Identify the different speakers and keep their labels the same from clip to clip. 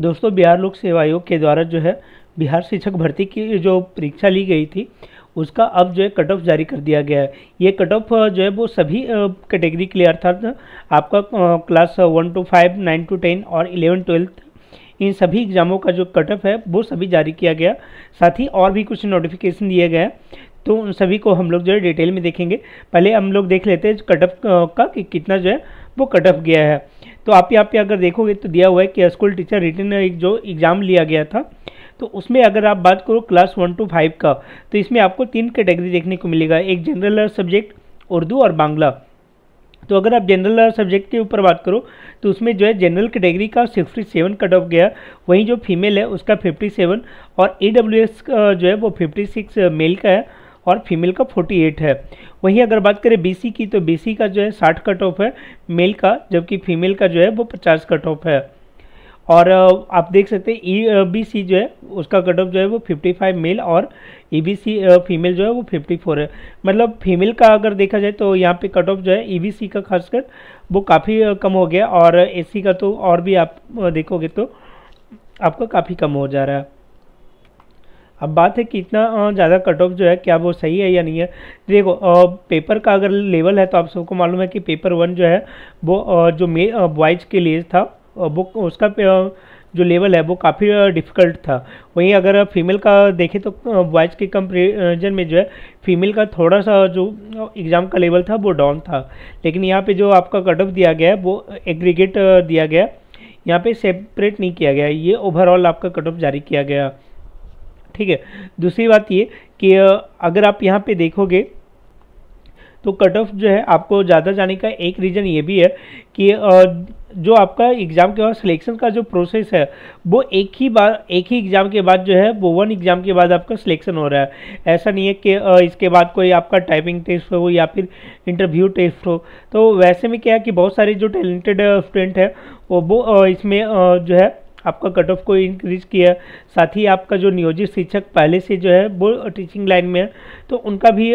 Speaker 1: दोस्तों बिहार लोक सेवा आयोग के द्वारा जो है बिहार शिक्षक भर्ती की जो परीक्षा ली गई थी उसका अब जो है कट ऑफ जारी कर दिया गया है ये कट ऑफ जो है वो सभी कैटेगरी के लिए अर्थात आपका class one two five nine two ten और इलेवन ट्वेल्थ इन सभी एग्ज़ामों का जो कट ऑफ है वो सभी जारी किया गया साथ ही और भी कुछ नोटिफिकेशन दिए गए तो उन सभी को हम लोग जो है डिटेल में देखेंगे पहले हम लोग देख लेते हैं कट ऑफ का कि कितना जो है वो कट ऑफ गया है तो आप यहाँ पे अगर देखोगे तो दिया हुआ है कि स्कूल टीचर रिटर्न एक जो एग्ज़ाम लिया गया था तो उसमें अगर आप बात करो क्लास वन टू फाइव का तो इसमें आपको तीन कैटेगरी देखने को मिलेगा एक जनरल सब्जेक्ट उर्दू और बांग्ला तो अगर आप जनरल सब्जेक्ट के ऊपर बात करो तो उसमें जो है जनरल कैटेगरी का सिक्सटी सेवन कट ऑफ गया वहीं जो फीमेल है उसका फिफ्टी सेवन और ए जो है वो फिफ्टी सिक्स मेल का है और फीमेल का 48 है वहीं अगर बात करें बीसी की तो बीसी का जो है 60 कट ऑफ है मेल का जबकि फीमेल का जो है वो 50 कट ऑफ है और आप देख सकते हैं ई बी सी जो है उसका कट ऑफ जो है वो 55 मेल और ई बी सी फीमेल जो है वो 54 है मतलब फीमेल का अगर देखा जाए तो यहाँ पे कट ऑफ जो है ई बी सी का खासकर वो काफ़ी कम हो गया और ए सी का तो और भी आप देखोगे तो आपका काफ़ी कम हो जा रहा है अब बात है कि इतना ज़्यादा कट ऑफ जो है क्या वो सही है या नहीं है देखो पेपर का अगर लेवल है तो आप सबको मालूम है कि पेपर वन जो है वो जो मे बॉयज के लिए था वो उसका जो लेवल है वो काफ़ी डिफ़िकल्ट था वहीं अगर फीमेल का देखें तो बॉयज़ के कंपेरिजन में जो है फीमेल का थोड़ा सा जो एग्ज़ाम का लेवल था वो डाउन था लेकिन यहाँ पे जो आपका कट ऑफ दिया गया है वो एग्रीगेट दिया गया यहाँ पे सेपरेट नहीं किया गया ये ओवरऑल आपका कट ऑफ जारी किया गया ठीक है दूसरी बात ये कि अगर आप यहाँ पे देखोगे तो कट ऑफ जो है आपको ज़्यादा जाने का एक रीज़न ये भी है कि जो आपका एग्ज़ाम के बाद सिलेक्शन का जो प्रोसेस है वो एक ही बार एक ही एग्ज़ाम के बाद जो है वो वन एग्ज़ाम के बाद आपका सिलेक्शन हो रहा है ऐसा नहीं है कि इसके बाद कोई आपका टाइपिंग टेस्ट हो या फिर इंटरव्यू टेस्ट हो तो वैसे में क्या है कि बहुत सारे जो टैलेंटेड स्टूडेंट हैं वो इसमें जो है आपका कट ऑफ को इंक्रीज किया साथ ही आपका जो नियोजित शिक्षक पहले से जो है वो टीचिंग लाइन में है तो उनका भी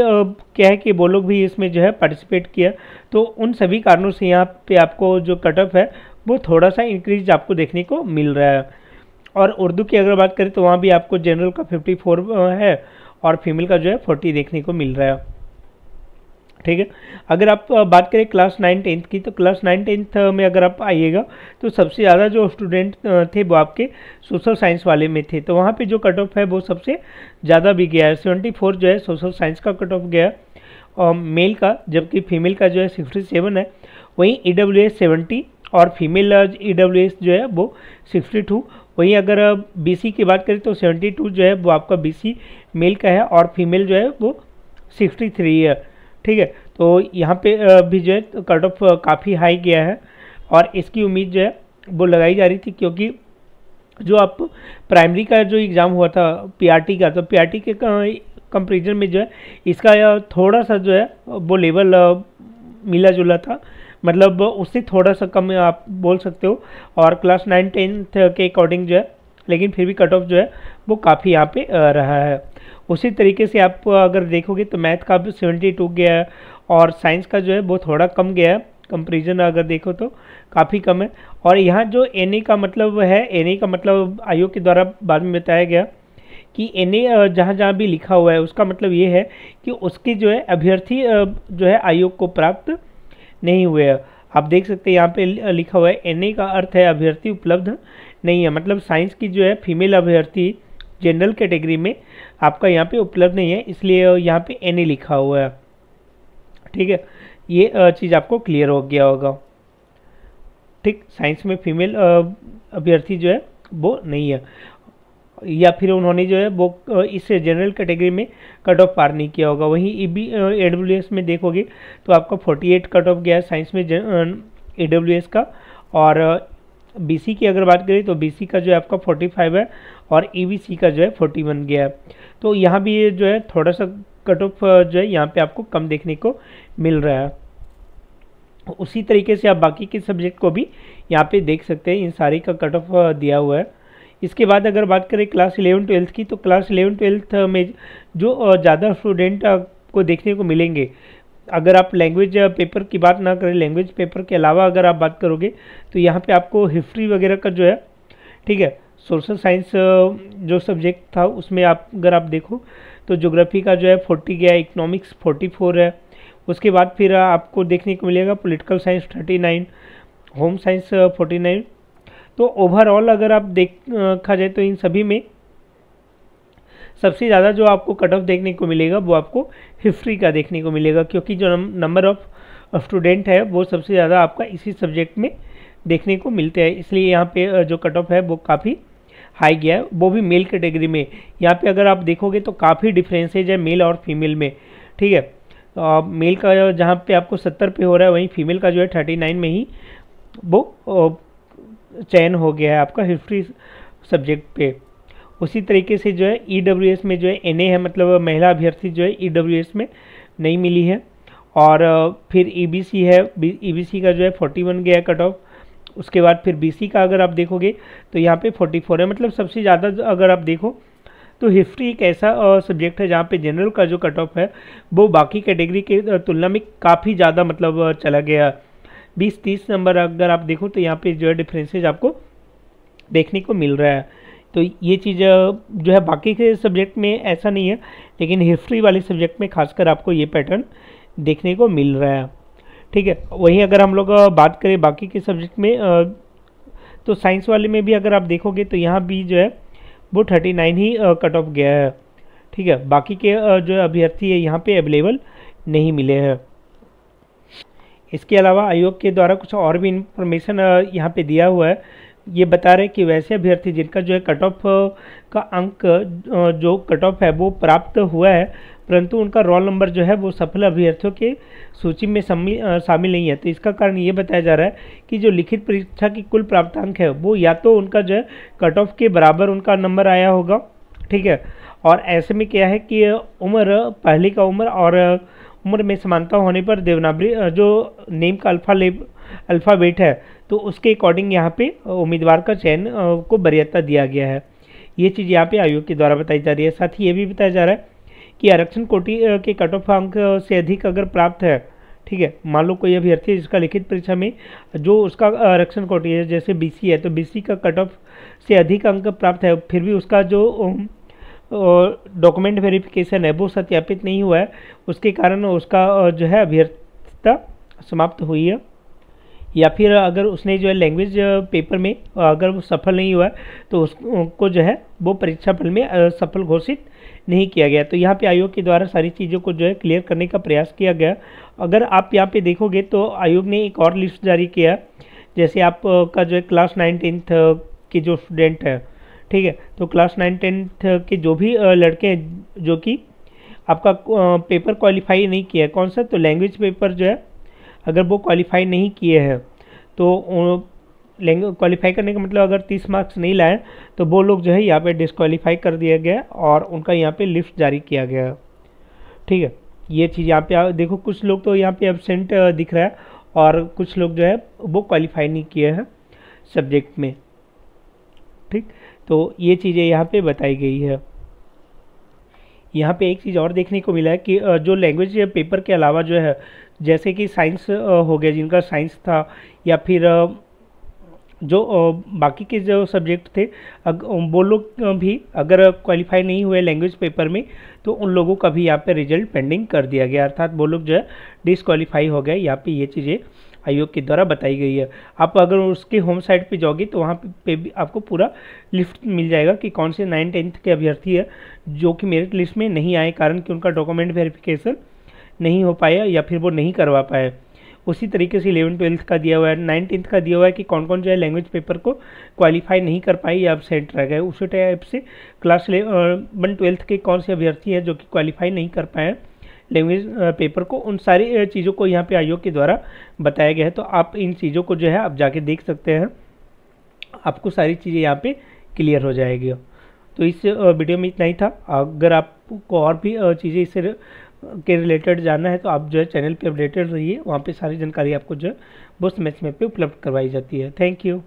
Speaker 1: क्या है कि वो लोग भी इसमें जो है पार्टिसिपेट किया तो उन सभी कारणों से यहाँ पे आपको जो कट ऑफ है वो थोड़ा सा इंक्रीज आपको देखने को मिल रहा है और उर्दू की अगर बात करें तो वहाँ भी आपको जनरल का फिफ्टी फोर है और फीमेल का जो है फोर्टी देखने को मिल रहा है ठीक है अगर आप बात करें क्लास नाइन टेंथ की तो क्लास नाइन टेंथ में अगर आप आइएगा तो सबसे ज़्यादा जो स्टूडेंट थे वो आपके सोशल साइंस वाले में थे तो वहाँ पे जो कट ऑफ है वो सबसे ज़्यादा भी गया है सेवेंटी फोर जो है सोशल साइंस का कट ऑफ गया और मेल का जबकि फीमेल का जो है सिक्सटी सेवन है वहीं ई डब्ल्यू एस सेवेंटी और फीमेल ई डब्ल्यू एस जो है वो सिक्सटी टू वहीं अगर बी सी की बात करें तो सेवेंटी टू जो है वो आपका बी सी मेल का है और फीमेल जो है वो सिक्सटी थ्री है ठीक है तो यहाँ पे भी जो है कट ऑफ काफ़ी हाई गया है और इसकी उम्मीद जो है वो लगाई जा रही थी क्योंकि जो आप प्राइमरी का जो एग्ज़ाम हुआ था पीआरटी का तो पीआरटी के कंपेरिजन में जो है इसका थोड़ा सा जो है वो लेवल मिला जुला था मतलब उससे थोड़ा सा कम आप बोल सकते हो और क्लास नाइन टेंथ के अकॉर्डिंग जो है लेकिन फिर भी कट ऑफ जो है वो काफ़ी यहाँ पे रहा है उसी तरीके से आप अगर देखोगे तो मैथ का भी सेवेंटी टू गया है और साइंस का जो है वो थोड़ा कम गया है कंपेरिजन अगर देखो तो काफ़ी कम है और यहाँ जो एन का मतलब है एन का मतलब आयोग के द्वारा बाद में बताया गया कि एन ए जहाँ जहाँ भी लिखा हुआ है उसका मतलब ये है कि उसके जो है अभ्यर्थी जो है आयोग को प्राप्त नहीं हुए है आप देख सकते हैं यहाँ पे लिखा हुआ है एन ए का अर्थ है अभ्यर्थी उपलब्ध नहीं है मतलब साइंस की जो है फीमेल अभ्यर्थी जनरल कैटेगरी में आपका यहाँ पे उपलब्ध नहीं है इसलिए यहाँ पे एन e लिखा हुआ है ठीक है ये चीज़ आपको क्लियर हो गया होगा ठीक साइंस में फीमेल अभ्यर्थी जो है वो नहीं है या फिर उन्होंने जो है वो इस जनरल कैटेगरी में कट ऑफ पार नहीं किया होगा वहीं ई बी ए में देखोगे तो आपका 48 कट ऑफ गया है साइंस में ए डब्ल्यू एस का और बीसी की अगर बात करें तो बीसी का जो है आपका 45 है और ईबीसी e का जो है 41 बन गया है तो यहाँ भी ये जो है थोड़ा सा कट ऑफ जो है यहाँ पे आपको कम देखने को मिल रहा है उसी तरीके से आप बाकी के सब्जेक्ट को भी यहाँ पे देख सकते हैं इन सारे का कट ऑफ दिया हुआ है इसके बाद अगर बात करें क्लास इलेवन ट्वेल्थ की तो क्लास इलेवन ट्वेल्थ में जो ज़्यादा स्टूडेंट को देखने को मिलेंगे अगर आप लैंग्वेज पेपर uh, की बात ना करें लैंग्वेज पेपर के अलावा अगर आप बात करोगे तो यहाँ पे आपको हिस्ट्री वगैरह का जो है ठीक है सोशल साइंस uh, जो सब्जेक्ट था उसमें आप अगर आप देखो तो जोग्राफ़ी का जो है फोर्टी गया इकनॉमिक्स फोर्टी फोर है उसके बाद फिर uh, आपको देखने को मिलेगा political science thirty nine home science forty nine तो ओवरऑल अगर आप देखा जाए तो इन सभी में सबसे ज़्यादा जो आपको कट ऑफ देखने को मिलेगा वो आपको हिस्ट्री का देखने को मिलेगा क्योंकि जो नंबर ऑफ स्टूडेंट है वो सबसे ज़्यादा आपका इसी सब्जेक्ट में देखने को मिलते हैं इसलिए यहाँ पे जो कट ऑफ है वो काफ़ी हाई गया है वो भी मेल कैटेगरी में यहाँ पे अगर आप देखोगे तो काफ़ी डिफरेंसेज है मेल और फीमेल में ठीक है तो मेल का जहाँ पे आपको सत्तर पे हो रहा है वहीं फीमेल का जो है थर्टी नाइन में ही वो चयन हो गया है आपका हिस्ट्री सब्जेक्ट पे उसी तरीके से जो है ई e में जो है एन है मतलब महिला अभ्यर्थी जो है ई e में नहीं मिली है और फिर ई e है ई का जो है फोर्टी वन गया कट ऑफ उसके बाद फिर बीसी का अगर आप देखोगे तो यहाँ पे फोर है मतलब सबसे ज़्यादा अगर आप देखो तो हिस्ट्री एक ऐसा सब्जेक्ट है जहाँ पे जनरल का जो कट ऑफ है वो बाकी कैटेगरी के, तुलना में काफ़ी ज़्यादा मतलब चला गया बीस तीस नंबर अगर आप देखो तो यहाँ पर जो है डिफ्रेंसेज आपको देखने को मिल रहा है तो ये चीज़ जो है बाकी के सब्जेक्ट में ऐसा नहीं है लेकिन हिस्ट्री वाले सब्जेक्ट में खासकर आपको ये पैटर्न देखने को मिल रहा है ठीक है वहीं अगर हम लोग बात करें बाकी के सब्जेक्ट में तो साइंस वाले में भी अगर आप देखोगे तो यहाँ भी जो है वो थर्टी नाइन ही कट ऑफ गया है ठीक है बाकी के जो अभ्यर्थी है यहाँ पे अवेलेबल नहीं मिले हैं इसके अलावा आयोग के द्वारा कुछ और भी इन्फॉर्मेशन यहाँ पे दिया हुआ है ये बता रहे कि वैसे अभ्यर्थी जिनका जो है कट ऑफ का अंक जो कट ऑफ है वो प्राप्त हुआ है परंतु उनका रोल नंबर जो है वो सफल अभ्यर्थियों के सूची में शामिल नहीं है तो इसका कारण ये बताया जा रहा है कि जो लिखित परीक्षा की कुल प्राप्तांक है वो या तो उनका जो है कट ऑफ के बराबर उनका नंबर आया होगा ठीक है और ऐसे में क्या है कि उम्र पहले का उम्र और उम्र में समानता होने पर देवनागरी जो नेम का अल्फ़ा ले अल्फ़ाबेट है तो उसके अकॉर्डिंग यहाँ पे उम्मीदवार का चयन को वरीयता दिया गया है ये चीज़ यहाँ पे आयोग के द्वारा बताई जा रही है साथ ही ये भी बताया जा रहा है कि आरक्षण कोटि के कट ऑफ अंक से अधिक अगर प्राप्त है ठीक है मान लो कोई अभ्यर्थी है जिसका लिखित परीक्षा में जो उसका आरक्षण कोटि है जैसे बी है तो बी का कट ऑफ से अधिक अंक प्राप्त है फिर भी उसका जो डॉक्यूमेंट वेरिफिकेशन है वो सत्यापित नहीं हुआ है उसके कारण उसका जो है अभ्यर्थता समाप्त हुई है या फिर अगर उसने जो है लैंग्वेज पेपर में अगर वो सफल नहीं हुआ तो उसको जो है वो परीक्षा फल में सफल घोषित नहीं किया गया तो यहाँ पे आयोग के द्वारा सारी चीज़ों को जो है क्लियर करने का प्रयास किया गया अगर आप यहाँ पे देखोगे तो आयोग ने एक और लिस्ट जारी किया जैसे आपका जो है क्लास नाइन टेंथ के जो स्टूडेंट है ठीक है तो क्लास नाइन टेंथ के जो भी लड़के हैं जो कि आपका पेपर क्वालिफाई नहीं किया कौन सा तो लैंग्वेज पेपर जो है अगर वो क्वालिफाई नहीं किए हैं तो लैंग्वेज क्वालिफाई करने का मतलब अगर तीस मार्क्स नहीं लाए तो वो लोग जो है यहाँ पे डिसक्वालीफाई कर दिया गया और उनका यहाँ पे लिस्ट जारी किया गया ठीक है ये चीज़ यहाँ पे देखो कुछ लोग तो यहाँ पे एबसेंट दिख रहा है और कुछ लोग जो है वो क्वालिफाई नहीं किए हैं सब्जेक्ट में ठीक तो ये चीज़ें यहाँ पे बताई गई है यहाँ पे एक चीज़ और देखने को मिला है कि जो लैंग्वेज पेपर के अलावा जो है जैसे कि साइंस हो गया जिनका साइंस था या फिर जो बाकी के जो सब्जेक्ट थे वो लोग भी अगर क्वालिफाई नहीं हुए लैंग्वेज पेपर में तो उन लोगों का भी यहाँ पे रिजल्ट पेंडिंग कर दिया गया अर्थात वो लोग जो है डिसक्वालीफाई हो गए यहाँ पे ये चीज़ें आयोग के द्वारा बताई गई है आप अगर उसके होम साइट पे जाओगे तो वहाँ पे भी आपको पूरा लिस्ट मिल जाएगा कि कौन से नाइन टेंथ के अभ्यर्थी है जो कि मेरिट लिस्ट में नहीं आए कारण कि उनका डॉक्यूमेंट वेरिफिकेशन नहीं हो पाया या फिर वो नहीं करवा पाए उसी तरीके से इलेवन ट्वेल्थ का दिया हुआ है नाइन टेंथ का दिया हुआ है कि कौन कौन जो है लैंग्वेज पेपर को क्वालिफाई नहीं कर पाए या सेंट रह गए उसी टाइप से क्लास वन ट्वेल्थ के कौन से अभ्यर्थी हैं जो कि क्वालिफाई नहीं कर पाए लैंग्वेज पेपर uh, को उन सारी uh, चीज़ों को यहाँ पे आयोग के द्वारा बताया गया है तो आप इन चीज़ों को जो है आप जाके देख सकते हैं आपको सारी चीज़ें यहाँ पे क्लियर हो जाएगी तो इस वीडियो uh, में इतना ही था अगर आपको और भी चीज़ें इससे के रिलेटेड जानना है तो आप जो है चैनल पर अपडेटेड रहिए वहाँ पर सारी जानकारी आपको जो है बहुत समय समय पर उपलब्ध करवाई जाती है थैंक यू